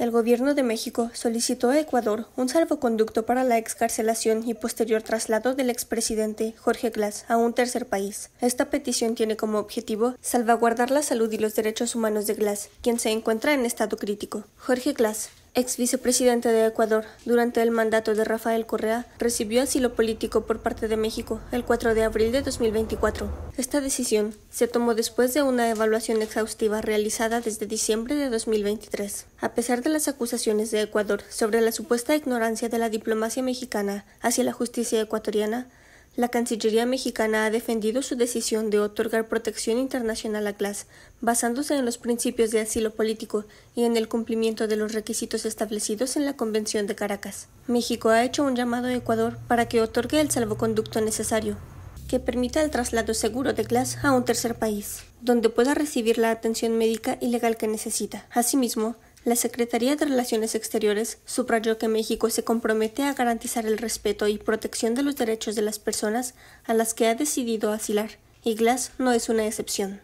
El gobierno de México solicitó a Ecuador un salvoconducto para la excarcelación y posterior traslado del expresidente Jorge Glass a un tercer país. Esta petición tiene como objetivo salvaguardar la salud y los derechos humanos de Glass, quien se encuentra en estado crítico. Jorge Glass ex vicepresidente de Ecuador, durante el mandato de Rafael Correa, recibió asilo político por parte de México el 4 de abril de 2024. Esta decisión se tomó después de una evaluación exhaustiva realizada desde diciembre de 2023. A pesar de las acusaciones de Ecuador sobre la supuesta ignorancia de la diplomacia mexicana hacia la justicia ecuatoriana, la Cancillería mexicana ha defendido su decisión de otorgar protección internacional a Glass, basándose en los principios de asilo político y en el cumplimiento de los requisitos establecidos en la Convención de Caracas. México ha hecho un llamado a Ecuador para que otorgue el salvoconducto necesario, que permita el traslado seguro de Glass a un tercer país, donde pueda recibir la atención médica y legal que necesita. Asimismo, la Secretaría de Relaciones Exteriores subrayó que México se compromete a garantizar el respeto y protección de los derechos de las personas a las que ha decidido asilar, y Glass no es una excepción.